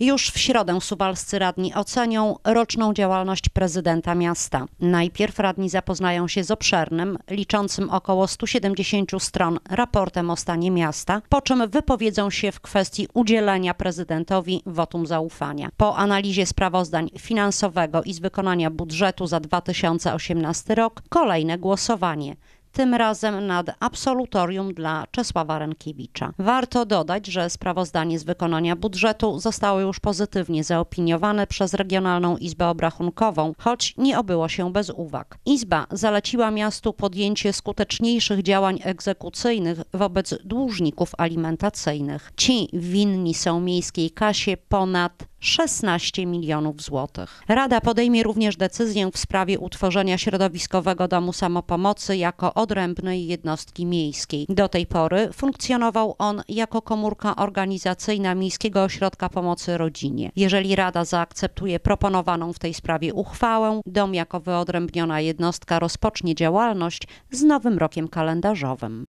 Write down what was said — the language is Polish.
Już w środę suwalscy radni ocenią roczną działalność prezydenta miasta. Najpierw radni zapoznają się z obszernym, liczącym około 170 stron raportem o stanie miasta, po czym wypowiedzą się w kwestii udzielenia prezydentowi wotum zaufania. Po analizie sprawozdań finansowego i z wykonania budżetu za 2018 rok kolejne głosowanie tym razem nad absolutorium dla Czesława Renkiewicza. Warto dodać, że sprawozdanie z wykonania budżetu zostało już pozytywnie zaopiniowane przez Regionalną Izbę Obrachunkową, choć nie obyło się bez uwag. Izba zaleciła miastu podjęcie skuteczniejszych działań egzekucyjnych wobec dłużników alimentacyjnych. Ci winni są miejskiej kasie ponad 16 milionów złotych. Rada podejmie również decyzję w sprawie utworzenia środowiskowego domu samopomocy jako odrębnej jednostki miejskiej. Do tej pory funkcjonował on jako komórka organizacyjna Miejskiego Ośrodka Pomocy Rodzinie. Jeżeli Rada zaakceptuje proponowaną w tej sprawie uchwałę, dom jako wyodrębniona jednostka rozpocznie działalność z nowym rokiem kalendarzowym.